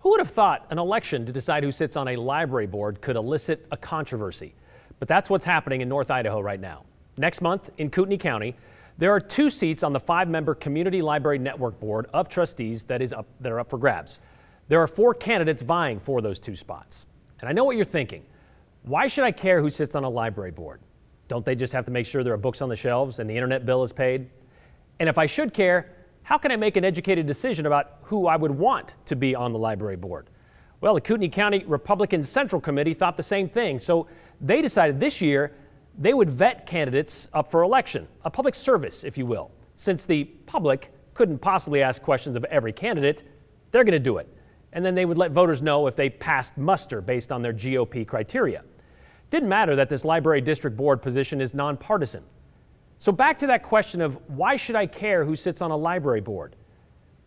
Who would have thought an election to decide who sits on a library board could elicit a controversy? But that's what's happening in North Idaho right now. Next month in Kootenai County, there are two seats on the five-member Community Library Network Board of Trustees that, is up, that are up for grabs. There are four candidates vying for those two spots. And I know what you're thinking. Why should I care who sits on a library board? Don't they just have to make sure there are books on the shelves and the internet bill is paid? And if I should care, how can I make an educated decision about who I would want to be on the library board? Well, the Kootenai County Republican Central Committee thought the same thing, so they decided this year they would vet candidates up for election, a public service, if you will. Since the public couldn't possibly ask questions of every candidate, they're going to do it. And then they would let voters know if they passed muster based on their GOP criteria. Didn't matter that this library district board position is nonpartisan. So, back to that question of why should I care who sits on a library board?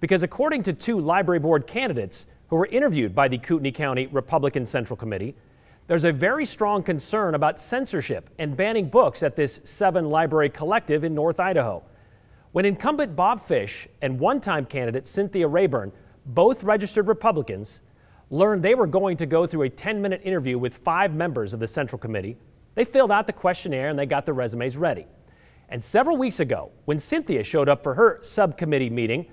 Because according to two library board candidates who were interviewed by the Kootenai County Republican Central Committee, there's a very strong concern about censorship and banning books at this seven library collective in North Idaho. When incumbent Bob Fish and one time candidate Cynthia Rayburn, both registered Republicans, learned they were going to go through a 10 minute interview with five members of the Central Committee, they filled out the questionnaire and they got their resumes ready. And several weeks ago, when Cynthia showed up for her subcommittee meeting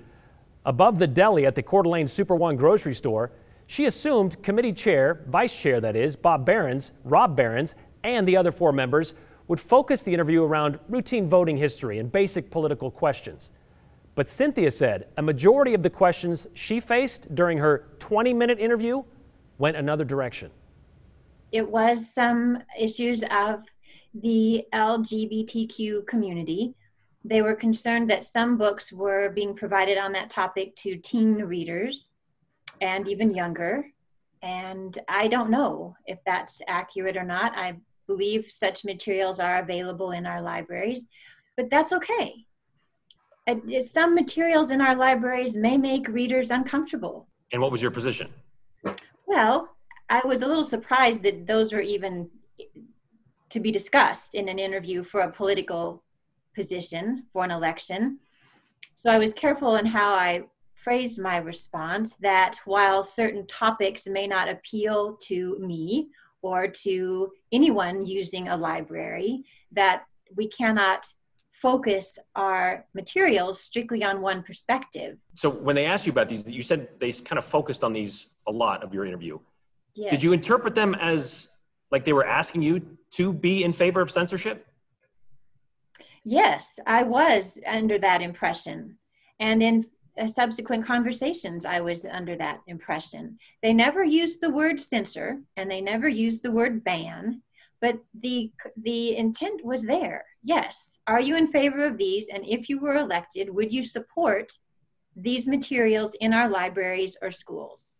above the deli at the Coeur d'Alene Super One grocery store, she assumed committee chair, vice chair that is, Bob Barrons, Rob Barrons, and the other four members would focus the interview around routine voting history and basic political questions. But Cynthia said a majority of the questions she faced during her 20 minute interview went another direction. It was some issues of the LGBTQ community. They were concerned that some books were being provided on that topic to teen readers and even younger. And I don't know if that's accurate or not. I believe such materials are available in our libraries, but that's okay. Some materials in our libraries may make readers uncomfortable. And what was your position? Well, I was a little surprised that those were even to be discussed in an interview for a political position for an election. So I was careful in how I phrased my response that while certain topics may not appeal to me or to anyone using a library, that we cannot focus our materials strictly on one perspective. So when they asked you about these, you said they kind of focused on these a lot of your interview. Yes. Did you interpret them as like they were asking you to be in favor of censorship? Yes, I was under that impression. And in uh, subsequent conversations, I was under that impression. They never used the word censor and they never used the word ban, but the, the intent was there. Yes, are you in favor of these? And if you were elected, would you support these materials in our libraries or schools?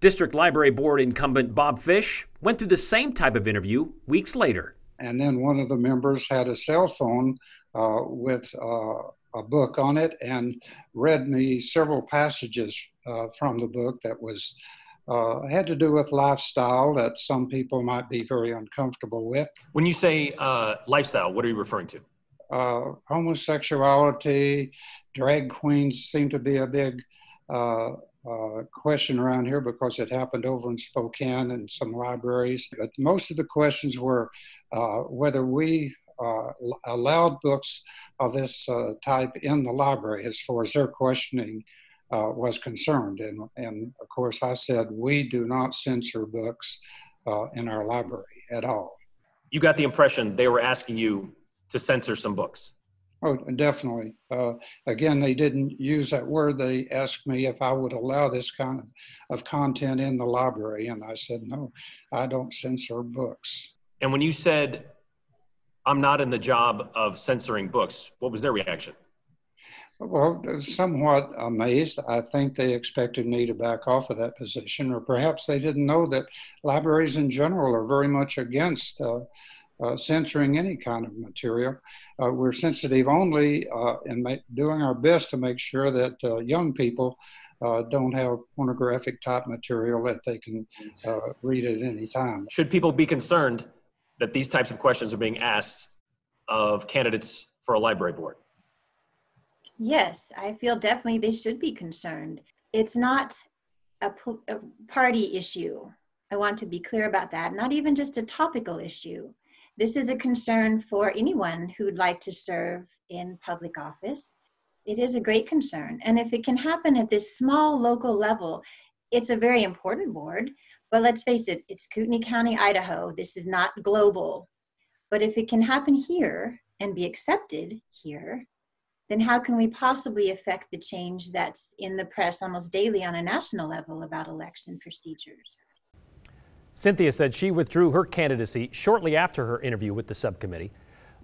District Library Board incumbent Bob Fish went through the same type of interview weeks later. And then one of the members had a cell phone uh, with uh, a book on it and read me several passages uh, from the book that was uh, had to do with lifestyle that some people might be very uncomfortable with. When you say uh, lifestyle, what are you referring to? Uh, homosexuality, drag queens seem to be a big uh, uh, question around here because it happened over in Spokane and some libraries. But most of the questions were uh, whether we uh, allowed books of this uh, type in the library as far as their questioning uh, was concerned. And, and of course, I said we do not censor books in our library at all. You got the impression they were asking you to censor some books. Oh, definitely. Uh, again, they didn't use that word. They asked me if I would allow this kind of, content in the library, and I said, no, I don't censor books. And when you said, I'm not in the job of censoring books, what was their reaction? Well, somewhat amazed. I think they expected me to back off of that position, or perhaps they didn't know that libraries in general are very much against. Uh, uh, censoring any kind of material. Uh, we're sensitive only uh, and doing our best to make sure that uh, young people don't have pornographic type material that they can read at any time. Should people be concerned that these types of questions are being asked of candidates for a library board? Yes, I feel definitely they should be concerned. It's not a, a party issue. I want to be clear about that, not even just a topical issue. This is a concern for anyone who'd like to serve in public office. It is a great concern. And if it can happen at this small local level, it's a very important board. But let's face it, it's Kootenai County, Idaho. This is not global. But if it can happen here and be accepted here, then how can we possibly affect the change that's in the press almost daily on a national level about election procedures? Cynthia said she withdrew her candidacy shortly after her interview with the subcommittee.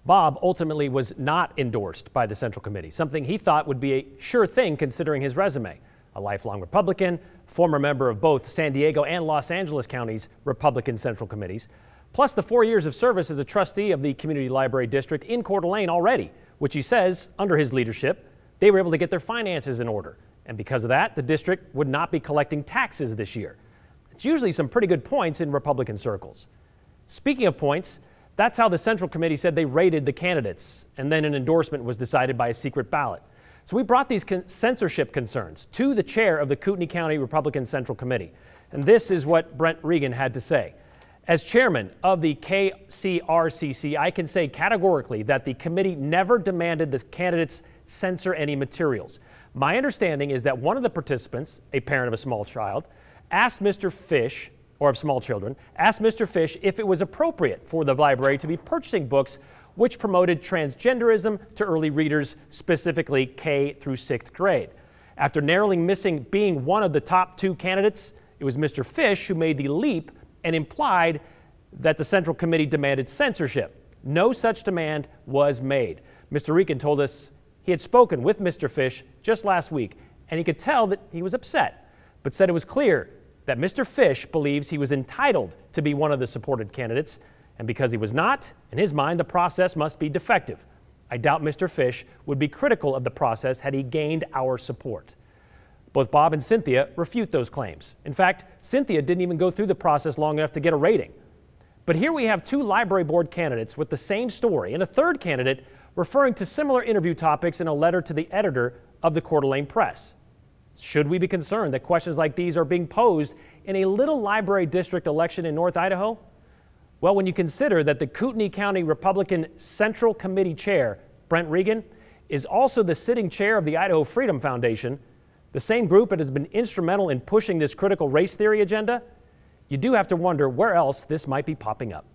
Bob ultimately was not endorsed by the Central Committee, something he thought would be a sure thing considering his resume. A lifelong Republican, former member of both San Diego and Los Angeles counties Republican Central Committees, plus the four years of service as a trustee of the Community Library District in Coeur d'Alene already, which he says, under his leadership, they were able to get their finances in order. And because of that, the district would not be collecting taxes this year. It's usually some pretty good points in Republican circles. Speaking of points, that's how the Central Committee said they rated the candidates, and then an endorsement was decided by a secret ballot. So we brought these con censorship concerns to the chair of the Kootenai County Republican Central Committee. And this is what Brent Regan had to say. As chairman of the KCRCC, I can say categorically that the committee never demanded the candidates censor any materials. My understanding is that one of the participants, a parent of a small child, asked Mr. Fish, or of small children, asked Mr. Fish if it was appropriate for the library to be purchasing books which promoted transgenderism to early readers, specifically K through sixth grade. After narrowly missing being one of the top two candidates, it was Mr. Fish who made the leap and implied that the Central Committee demanded censorship. No such demand was made. Mr. Regan told us he had spoken with Mr. Fish just last week, and he could tell that he was upset but said it was clear that Mr. Fish believes he was entitled to be one of the supported candidates, and because he was not, in his mind, the process must be defective. I doubt Mr. Fish would be critical of the process had he gained our support. Both Bob and Cynthia refute those claims. In fact, Cynthia didn't even go through the process long enough to get a rating. But here we have two library board candidates with the same story and a third candidate referring to similar interview topics in a letter to the editor of the Coeur d'Alene Press. Should we be concerned that questions like these are being posed in a little library district election in North Idaho? Well, when you consider that the Kootenai County Republican Central Committee Chair, Brent Regan, is also the sitting chair of the Idaho Freedom Foundation, the same group that has been instrumental in pushing this critical race theory agenda, you do have to wonder where else this might be popping up.